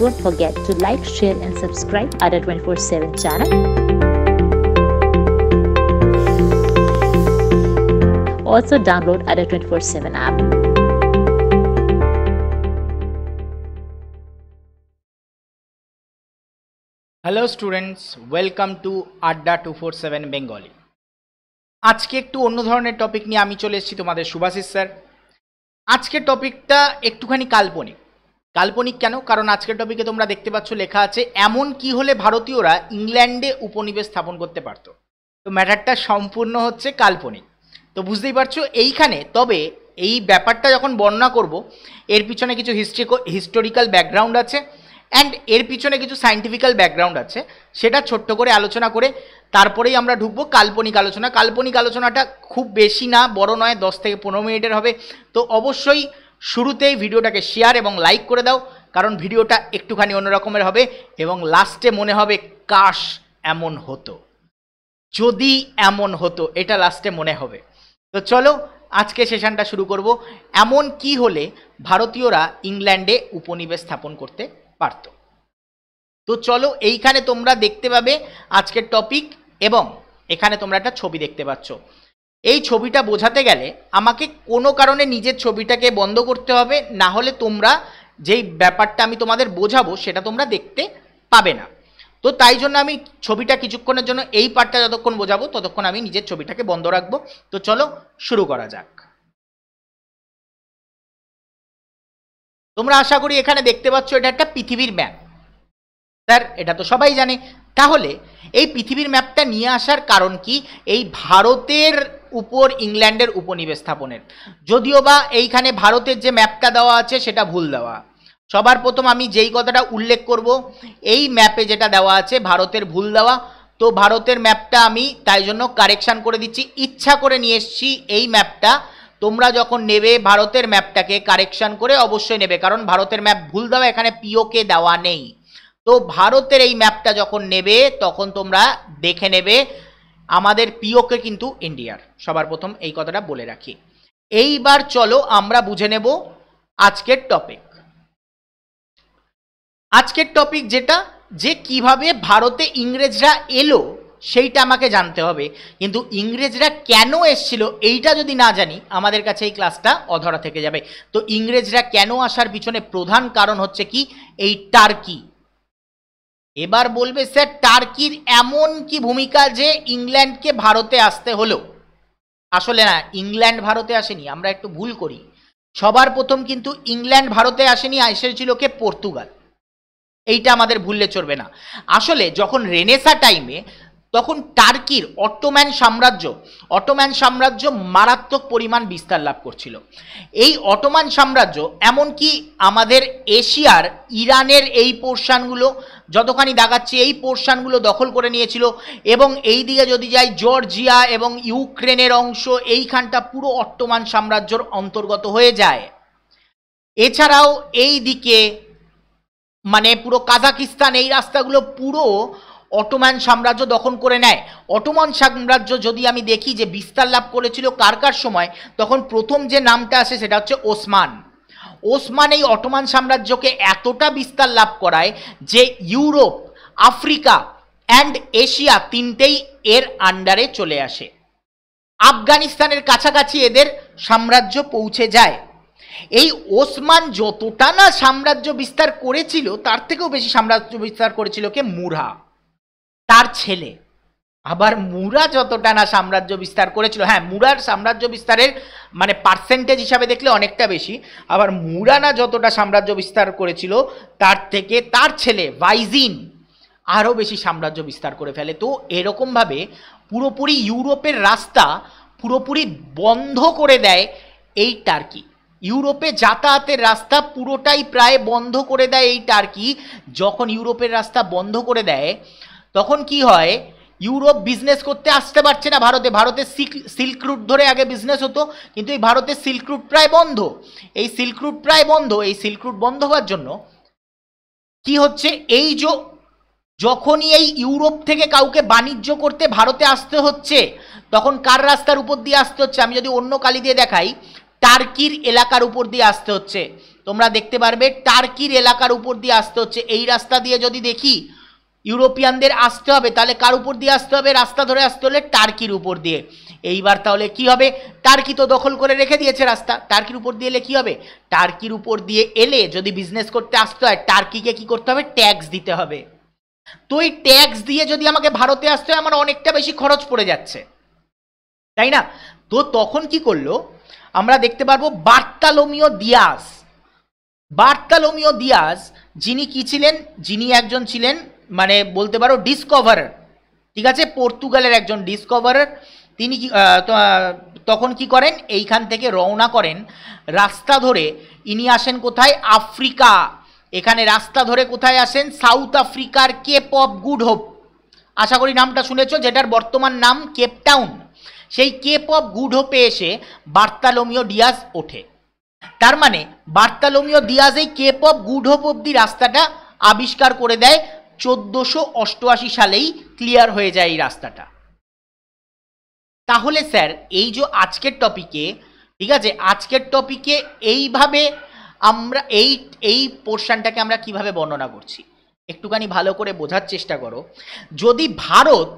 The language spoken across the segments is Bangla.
don't forget to like, share and subscribe our 24-7 channel. Also download our 24-7 app. Hello students welcome to Adda two four seven Bengali আজকে একটু অন্য ধরনের টপিক নিয়ে আমি চলে এসেছি তোমাদের শুভাশিস স্যার আজকের টপিকটা একটুখানি কাল্পনিক কাল্পনিক কেন কারণ আজকের টপিকে তোমরা দেখতে পাচ্ছ লেখা আছে এমন কি হলে ভারতীয়রা ইংল্যান্ডে উপনিবেশ স্থাপন করতে পারত তো ম্যাটারটা সম্পূর্ণ হচ্ছে কাল্পনিক তো বুঝতেই পারছো এইখানে তবে এই ব্যাপারটা যখন বর্ণনা করব এর পিছনে কিছু হিস্ট্রি হিস্টোরিক্যাল ব্যাকগ্রাউন্ড আছে অ্যান্ড এর পিছনে কিছু সাইন্টিফিক্যাল ব্যাকগ্রাউন্ড আছে সেটা ছোট্ট করে আলোচনা করে তারপরেই আমরা ঢুকবো কাল্পনিক আলোচনা কাল্পনিক আলোচনাটা খুব বেশি না বড় নয় দশ থেকে পনেরো মিনিটের হবে তো অবশ্যই শুরুতেই ভিডিওটাকে শেয়ার এবং লাইক করে দাও কারণ ভিডিওটা একটুখানি অন্যরকমের হবে এবং লাস্টে মনে হবে কাশ এমন হতো যদি এমন হতো এটা লাস্টে মনে হবে তো চলো আজকে সেশনটা শুরু করব এমন কি হলে ভারতীয়রা ইংল্যান্ডে উপনিবেশ স্থাপন করতে পারত তো চলো এইখানে তোমরা দেখতে পাবে আজকের টপিক এবং এখানে তোমরা একটা ছবি দেখতে পাচ্ছ এই ছবিটা বোঝাতে গেলে আমাকে কোনো কারণে নিজের ছবিটাকে বন্ধ করতে হবে না হলে তোমরা যেই ব্যাপারটা আমি তোমাদের বোঝাবো সেটা তোমরা দেখতে পাবে না তো তাই জন্য আমি ছবিটা কিছুক্ষণের জন্য এই পার্টটা যতক্ষণ বোঝাবো ততক্ষণ আমি নিজের ছবিটাকে বন্ধ রাখবো তো চলো শুরু করা যাক তোমরা আশা করি এখানে দেখতে পাচ্ছ এটা একটা পৃথিবীর ম্যাপ স্যার এটা তো সবাই জানে তাহলে এই পৃথিবীর ম্যাপটা নিয়ে আসার কারণ কি এই ভারতের উপর ইংল্যান্ডের উপনিবেশ স্থাপনের যদিও বা এইখানে ভারতের যে ম্যাপটা দেওয়া আছে সেটা ভুল দেওয়া সবার প্রথম আমি যেই কথাটা উল্লেখ করব এই ম্যাপে যেটা দেওয়া আছে ভারতের ভুল দেওয়া তো ভারতের ম্যাপটা আমি তাই জন্য কারেকশান করে দিচ্ছি ইচ্ছা করে নিয়ে এসছি এই ম্যাপটা তোমরা যখন নেবে ভারতের ম্যাপটাকে কারেকশান করে অবশ্যই নেবে কারণ ভারতের ম্যাপ ভুল দেওয়া এখানে পিওকে দেওয়া নেই তো ভারতের এই ম্যাপটা যখন নেবে তখন তোমরা দেখে নেবে আমাদের পিওকে কিন্তু ইন্ডিয়ার সবার প্রথম এই কথাটা বলে রাখি এইবার চলো আমরা বুঝে নেব আজকের টপিক আজকের টপিক যেটা যে কিভাবে ভারতে ইংরেজরা এলো সেইটা আমাকে জানতে হবে কিন্তু ইংরেজরা কেন এসছিল এইটা যদি না জানি আমাদের কাছে এই ক্লাসটা অধরা থেকে যাবে তো ইংরেজরা কেন আসার পিছনে প্রধান কারণ হচ্ছে কি এই টার্কি এবার বলবে স্যার টার্কির এমন কি ভূমিকা যে ইংল্যান্ডকে ভারতে আসতে হলো আসলে না ইংল্যান্ড ভারতে আসেনি আমরা একটু ভুল করি সবার প্রথম কিন্তু ইংল্যান্ড ভারতে আসেনি এসেছিল কে পর্তুগাল এইটা আমাদের ভুললে চলবে না আসলে যখন রেনেসা টাইমে তখন টার্কির অটোম্যান সাম্রাজ্য অটোম্যান সাম্রাজ্য মারাত্মক পরিমাণ বিস্তার লাভ করছিল এই অটোম্যান সাম্রাজ্য এমনকি আমাদের এশিয়ার ইরানের এই পোর্শানগুলো যতখানি দাগাচ্ছে এই পোর্শানগুলো দখল করে নিয়েছিল এবং এই দিকে যদি যাই জর্জিয়া এবং ইউক্রেনের অংশ এইখানটা পুরো অটোমান সাম্রাজ্যর অন্তর্গত হয়ে যায় এছাড়াও এই দিকে মানে পুরো কাজাকিস্তান এই রাস্তাগুলো পুরো অটোম্যান সাম্রাজ্য দখল করে নেয় অটোমান সাম্রাজ্য যদি আমি দেখি যে বিস্তার লাভ করেছিল কার কার সময় তখন প্রথম যে নামটা আসে সেটা হচ্ছে ওসমান ওসমান এই অটোমান সাম্রাজ্যকে এতটা বিস্তার লাভ করায় যে ইউরোপ আফ্রিকা অ্যান্ড এশিয়া তিনটেই এর আন্ডারে চলে আসে আফগানিস্তানের কাছাকাছি এদের সাম্রাজ্য পৌঁছে যায় এই ওসমান যতটা না সাম্রাজ্য বিস্তার করেছিল তার থেকেও বেশি সাম্রাজ্য বিস্তার করেছিল কে মুরা তার ছেলে আবার মুরা যতটা না সাম্রাজ্য বিস্তার করেছিল হ্যাঁ মুরার সাম্রাজ্য বিস্তারের মানে পার্সেন্টেজ হিসাবে দেখলে অনেকটা বেশি আবার মুরা না যতটা সাম্রাজ্য বিস্তার করেছিল তার থেকে তার ছেলে ভাইজিন আরও বেশি সাম্রাজ্য বিস্তার করে ফেলে তো এরকমভাবে পুরোপুরি ইউরোপের রাস্তা পুরোপুরি বন্ধ করে দেয় এই টার্কি ইউরোপে যাতায়াতের রাস্তা পুরোটাই প্রায় বন্ধ করে দেয় এই টার্কি যখন ইউরোপের রাস্তা বন্ধ করে দেয় তখন কি হয় ইউরোপ বিজনেস করতে আসতে পারছে না ভারতে ভারতে সিল্ক রুট ধরে আগে বিজনেস হতো কিন্তু এই ভারতে সিল্ক রুট প্রায় বন্ধ এই সিল্ক রুট প্রায় বন্ধ এই সিল্ক রুট বন্ধ হওয়ার জন্য কি হচ্ছে এই যে যখনই এই ইউরোপ থেকে কাউকে বাণিজ্য করতে ভারতে আসতে হচ্ছে তখন কার রাস্তার উপর দিয়ে আসতে হচ্ছে আমি যদি অন্য কালি দিয়ে দেখাই টার্কির এলাকার উপর দিয়ে আসতে হচ্ছে তোমরা দেখতে পারবে টার্কির এলাকার উপর দিয়ে আসতে হচ্ছে এই রাস্তা দিয়ে যদি দেখি ইউরোপিয়ানদের আসতে হবে তাহলে কার উপর দিয়ে আসতে হবে রাস্তা ধরে আসতে হলে টার্কির উপর দিয়ে এইবার তাহলে কি হবে টার্কি তো দখল করে রেখে দিয়েছে রাস্তা টার্কির উপর দিয়ে এলে কী হবে টার্কির উপর দিয়ে এলে যদি বিজনেস করতে আসতে হয় টার্কিকে কি করতে হবে ট্যাক্স দিতে হবে তো এই ট্যাক্স দিয়ে যদি আমাকে ভারতে আসতে হয় আমার অনেকটা বেশি খরচ পড়ে যাচ্ছে তাই না তো তখন কি করলো আমরা দেখতে পারবো বার্তালোমিও দিয়াস বার্তালোমিও দিয়াস যিনি কি ছিলেন যিনি একজন ছিলেন মানে বলতে পারো ডিসকভারার ঠিক আছে পর্তুগালের একজন ডিসকভারার তিনি কি তখন কি করেন এইখান থেকে রওনা করেন রাস্তা ধরে ইনি আসেন কোথায় আফ্রিকা এখানে রাস্তা ধরে কোথায় আসেন সাউথ আফ্রিকার কেপ অফ গুড হোপ আশা করি নামটা শুনেছ যেটার বর্তমান নাম কেপটাউন সেই কেপ অফ গুড হোপে এসে বার্তালোমিও ডিয়াজ ওঠে তার মানে বার্তালোমিও ডিয়াজ এই কেপ অফ গুড হোপ অব্দি রাস্তাটা আবিষ্কার করে দেয় চোদ্দোশো অষ্টআশি সালেই ক্লিয়ার হয়ে যায় এই রাস্তাটা তাহলে স্যার এই যে আজকের টপিকে ঠিক আছে আজকের টপিকে এইভাবে আমরা এই এই পোর্শনটাকে আমরা কিভাবে বর্ণনা করছি একটুখানি ভালো করে বোঝার চেষ্টা করো যদি ভারত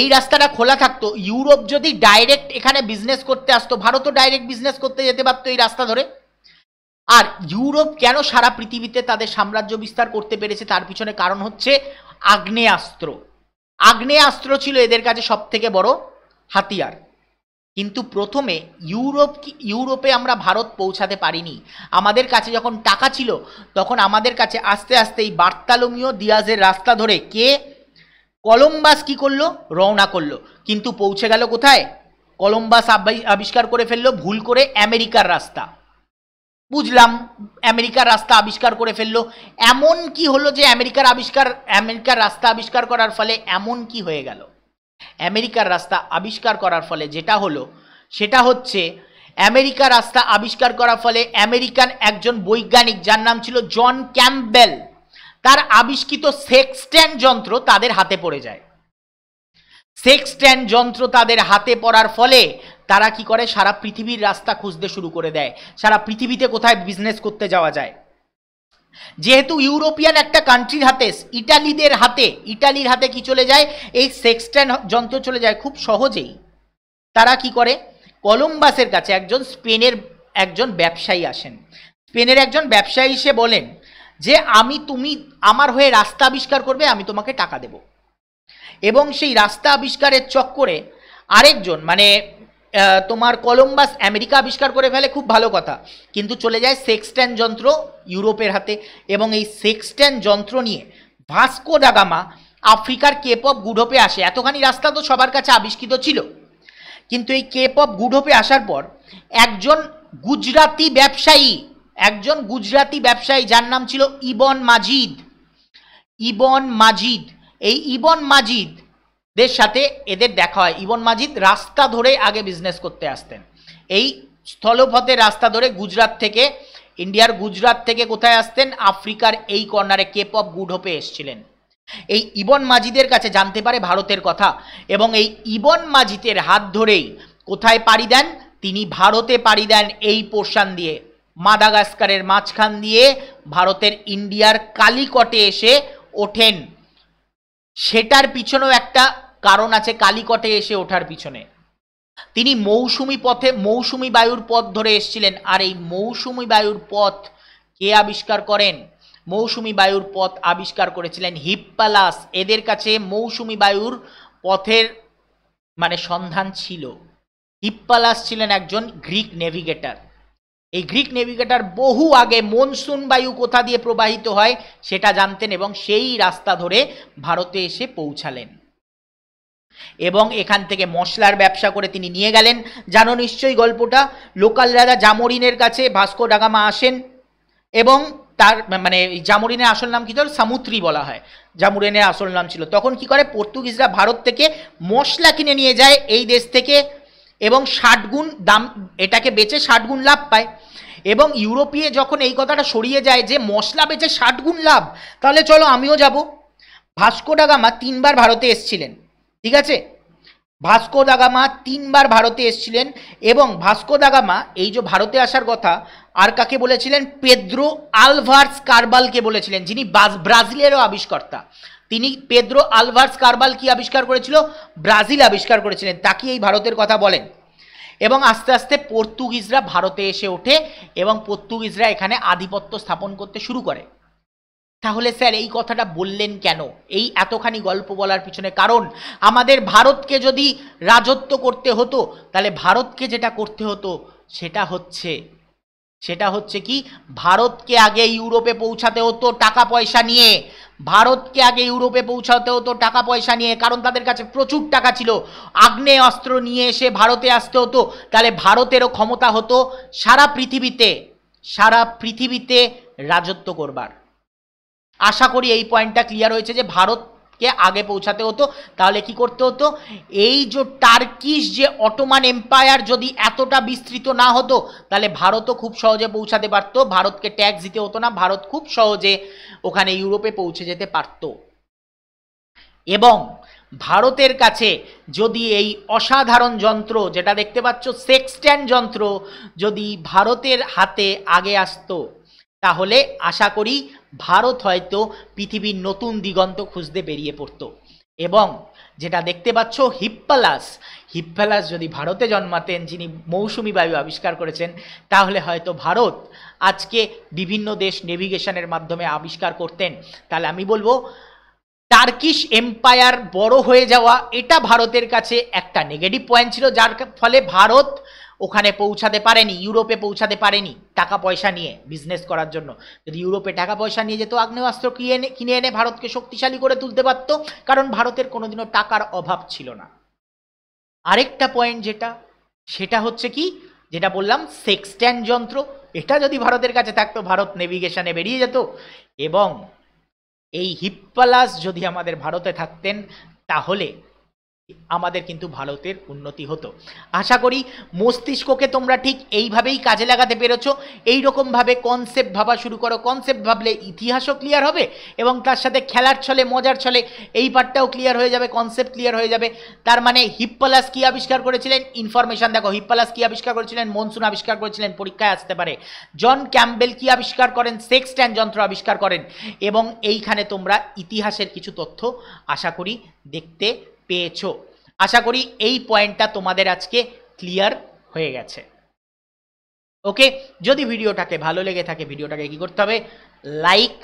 এই রাস্তাটা খোলা থাকতো ইউরোপ যদি ডাইরেক্ট এখানে বিজনেস করতে আসতো ভারতও ডাইরেক্ট বিজনেস করতে যেতে পারতো এই রাস্তা ধরে আর ইউরোপ কেন সারা পৃথিবীতে তাদের সাম্রাজ্য বিস্তার করতে পেরেছে তার পিছনে কারণ হচ্ছে আগ্নেয়াস্ত্র আগ্নেয়াস্ত্র ছিল এদের কাছে সব থেকে বড় হাতিয়ার কিন্তু প্রথমে ইউরোপ ইউরোপে আমরা ভারত পৌঁছাতে পারিনি আমাদের কাছে যখন টাকা ছিল তখন আমাদের কাছে আস্তে আস্তে এই বার্তালমীয় দিয়াজের রাস্তা ধরে কে কলম্বাস কি করলো রওনা করলো কিন্তু পৌঁছে গেল কোথায় কলম্বাস আবিষ্কার করে ফেললো ভুল করে আমেরিকার রাস্তা বুঝলাম আমেরিকার রাস্তা আবিষ্কার করে ফেললো এমন কি হলো যে আমেরিকার আবিষ্কার আমেরিকার রাস্তা আবিষ্কার করার ফলে এমন কি হয়ে গেল আমেরিকার রাস্তা আবিষ্কার করার ফলে যেটা হলো সেটা হচ্ছে আমেরিকার রাস্তা আবিষ্কার করার ফলে আমেরিকান একজন বৈজ্ঞানিক যার নাম ছিল জন ক্যাম্পবেল তার আবিষ্কৃত সেক্সট্যান্ড যন্ত্র তাদের হাতে পড়ে যায় সেক্সট্যান্ড যন্ত্র তাদের হাতে পড়ার ফলে তারা কি করে সারা পৃথিবীর রাস্তা খুঁজতে শুরু করে দেয় সারা পৃথিবীতে কোথায় বিজনেস করতে যাওয়া যায় যেহেতু ইউরোপিয়ান একটা কান্ট্রির হাতে ইটালিদের হাতে ইটালির হাতে কি চলে যায় এই সেক্সট্যান যন্ত্র চলে যায় খুব সহজেই তারা কি করে কলম্বাসের কাছে একজন স্পেনের একজন ব্যবসায়ী আসেন স্পেনের একজন ব্যবসায়ী সে বলেন যে আমি তুমি আমার হয়ে রাস্তা আবিষ্কার করবে আমি তোমাকে টাকা দেব এবং সেই রাস্তা আবিষ্কারের চক্করে আরেকজন মানে তোমার কলম্বাস আমেরিকা আবিষ্কার করে ফেলে খুব ভালো কথা কিন্তু চলে যায় সেক্সট্যান যন্ত্র ইউরোপের হাতে এবং এই সেক্সট্যান যন্ত্র নিয়ে ভাস্কো ডাগামা আফ্রিকার কেপ অফ গুডোপে আসে এতখানি রাস্তা তো সবার কাছে আবিষ্কৃত ছিল কিন্তু এই কেপ অফ গুডোপে আসার পর একজন গুজরাতি ব্যবসায়ী একজন গুজরাতি ব্যবসায়ী যার নাম ছিল ইবন মাজিদ ইবন মাজিদ এই ইবন মাজিদ দের সাথে এদের দেখা হয় ইবন মাজিদ রাস্তা ধরে আগে বিজনেস করতে আসতেন এই স্থলপথে রাস্তা ধরে গুজরাট থেকে ইন্ডিয়ার গুজরাট থেকে কোথায় আসতেন আফ্রিকার এই কর্নারে কেপ অফ গুড হোপে এসছিলেন এই ইবন মাজিদের কাছে জানতে পারে ভারতের কথা এবং এই ইবন মাজিদের হাত ধরেই কোথায় পাড়ি দেন তিনি ভারতে পাড়ি দেন এই পোর্শান দিয়ে মাদাগাস্কারের মাঝখান দিয়ে ভারতের ইন্ডিয়ার কালিকটে এসে ওঠেন সেটার পিছনেও একটা কারণ আছে কালীকটে এসে ওঠার পিছনে তিনি মৌসুমি পথে মৌসুমি বায়ুর পথ ধরে এসছিলেন আর এই মৌসুমি বায়ুর পথ কে আবিষ্কার করেন মৌসুমি বায়ুর পথ আবিষ্কার করেছিলেন হিপ্পালাস এদের কাছে মৌসুমি বায়ুর পথের মানে সন্ধান ছিল হিপ্পালাস ছিলেন একজন গ্রিক নেভিগেটর এই গ্রিক নেভিগেটর বহু আগে মনসুন বায়ু কোথা দিয়ে প্রবাহিত হয় সেটা জানতেন এবং সেই রাস্তা ধরে ভারতে এসে পৌঁছালেন এবং এখান থেকে মশলার ব্যবসা করে তিনি নিয়ে গেলেন জানো নিশ্চয়ই গল্পটা লোকাল রাজা জামরিনের কাছে ভাস্কো ডাগামা আসেন এবং তার মানে জামরিনের আসল নাম কী ছিল সামুত্রি বলা হয় জামুরিনের আসল নাম ছিল তখন কি করে পর্তুগিজরা ভারত থেকে মশলা কিনে নিয়ে যায় এই দেশ থেকে এবং ষাট গুণ দাম এটাকে বেচে ষাট গুণ লাভ পায় এবং ইউরোপীয় যখন এই কথাটা সরিয়ে যায় যে মশলা বেচে ষাট গুণ লাভ তাহলে চলো আমিও যাব ভাস্কো ডাগামা তিনবার ভারতে এসছিলেন ঠিক আছে ভাস্কো দাগামা তিনবার ভারতে এসছিলেন এবং ভাস্কো দাগামা এই যে ভারতে আসার কথা আর কাকে বলেছিলেন পেদ্রো আলভার্স কার্বালকে বলেছিলেন যিনি ব্রাজিলেরও আবিষ্কর্তা তিনি পেদ্রো আলভার্স কার্বাল কি আবিষ্কার করেছিল ব্রাজিল আবিষ্কার করেছিলেন তাকে এই ভারতের কথা বলেন এবং আস্তে আস্তে পর্তুগিজরা ভারতে এসে ওঠে এবং পর্তুগিজরা এখানে আধিপত্য স্থাপন করতে শুরু করে তাহলে স্যার এই কথাটা বললেন কেন এই এতখানি গল্প বলার পিছনে কারণ আমাদের ভারতকে যদি রাজত্ব করতে হতো তাহলে ভারতকে যেটা করতে হতো সেটা হচ্ছে সেটা হচ্ছে কি ভারতকে আগে ইউরোপে পৌঁছাতে হতো টাকা পয়সা নিয়ে ভারতকে আগে ইউরোপে পৌঁছাতে হতো টাকা পয়সা নিয়ে কারণ তাদের কাছে প্রচুর টাকা ছিল আগ্নেয় অস্ত্র নিয়ে এসে ভারতে আসতে হতো তাহলে ভারতেরও ক্ষমতা হতো সারা পৃথিবীতে সারা পৃথিবীতে রাজত্ব করবার আশা করি এই পয়েন্টটা ক্লিয়ার হয়েছে যে ভারতকে আগে পৌঁছাতে হতো তাহলে কি করতে হতো এই যে টার্কিশ যে অটোমান এম্পায়ার যদি এতটা বিস্তৃত না হতো তাহলে ভারতও খুব সহজে পৌঁছাতে পারতো ভারতকে ট্যাক্স দিতে হতো না ভারত খুব সহজে ওখানে ইউরোপে পৌঁছে যেতে পারত এবং ভারতের কাছে যদি এই অসাধারণ যন্ত্র যেটা দেখতে পাচ্ছ সেক্সট্যান্ড যন্ত্র যদি ভারতের হাতে আগে আসতো তাহলে আশা করি ভারত হয়তো পৃথিবীর নতুন দিগন্ত খুঁজতে বেরিয়ে পড়ত এবং যেটা দেখতে পাচ্ছ হিপ্পালাস হিপ্পালাস যদি ভারতে জন্মাতেন যিনি মৌসুমি বায়ু আবিষ্কার করেছেন তাহলে হয়তো ভারত আজকে বিভিন্ন দেশ নেভিগেশনের মাধ্যমে আবিষ্কার করতেন তাহলে আমি বলবো টার্কিশ এম্পায়ার বড় হয়ে যাওয়া এটা ভারতের কাছে একটা নেগেটিভ পয়েন্ট ছিল যার ফলে ভারত ওখানে পৌঁছাতে পারেনি ইউরোপে পৌঁছাতে পারেনি টাকা পয়সা নিয়ে বিজনেস করার জন্য যদি ইউরোপে টাকা পয়সা নিয়ে যেত আগ্নেয়াস্ত্র কিনে এনে কিনে এনে ভারতকে শক্তিশালী করে তুলতে পারত কারণ ভারতের কোনোদিনও টাকার অভাব ছিল না আরেকটা পয়েন্ট যেটা সেটা হচ্ছে কি যেটা বললাম সেক্সট্যান্ড যন্ত্র এটা যদি ভারতের কাছে থাকতো ভারত নেভিগেশনে বেরিয়ে যেত এবং এই হিপ্পালাস যদি আমাদের ভারতে থাকতেন তাহলে আমাদের কিন্তু ভারতের উন্নতি হতো আশা করি মস্তিষ্ককে তোমরা ঠিক এইভাবেই কাজে লাগাতে পেরেছো এইরকমভাবে কনসেপ্ট ভাবা শুরু করো কনসেপ্ট ভাবলে ইতিহাসও ক্লিয়ার হবে এবং তার সাথে খেলার ছলে মজার ছলে এই পার্টটাও ক্লিয়ার হয়ে যাবে কনসেপ্ট ক্লিয়ার হয়ে যাবে তার মানে হিপ্পালাস কী আবিষ্কার করেছিলেন ইনফরমেশান দেখো হিপ্পালাস কী আবিষ্কার করেছিলেন মনসুন আবিষ্কার করেছিলেন পরীক্ষায় আসতে পারে জন ক্যাম্বেল কী আবিষ্কার করেন সেক্স ট্যান যন্ত্র আবিষ্কার করেন এবং এইখানে তোমরা ইতিহাসের কিছু তথ্য আশা করি দেখতে পেয়েছো আশা করি এই পয়েন্টটা তোমাদের আজকে ক্লিয়ার হয়ে গেছে ওকে যদি ভিডিওটাকে ভালো লেগে থাকে ভিডিওটাকে কী করতে হবে লাইক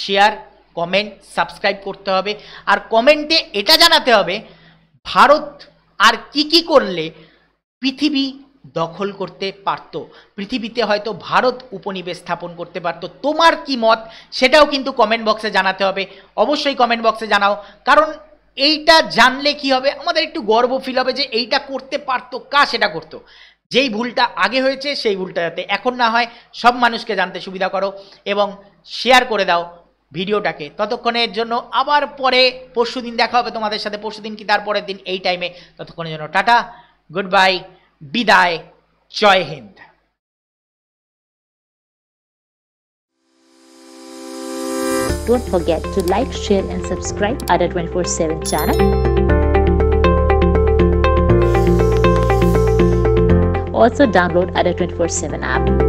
শেয়ার কমেন্ট সাবস্ক্রাইব করতে হবে আর কমেন্টে এটা জানাতে হবে ভারত আর কি কি করলে পৃথিবী দখল করতে পারত পৃথিবীতে হয়তো ভারত উপনিবেশ স্থাপন করতে পারত তোমার কি মত সেটাও কিন্তু কমেন্ট বক্সে জানাতে হবে অবশ্যই কমেন্ট বক্সে জানাও কারণ এইটা জানলে কি হবে আমাদের একটু গর্ব ফিল হবে যে এইটা করতে পারতো কা সেটা করতো যেই ভুলটা আগে হয়েছে সেই ভুলটা যাতে এখন না হয় সব মানুষকে জানতে সুবিধা করো এবং শেয়ার করে দাও ভিডিওটাকে ততক্ষণের জন্য আবার পরে পরশু দিন দেখা হবে তোমাদের সাথে পরশু দিন কি তারপরের দিন এই টাইমে ততক্ষণের জন্য টাটা গুড বাই বিদায় জয় Hind don't forget to like, share and subscribe our 24-7 channel. Also download our 24-7 app.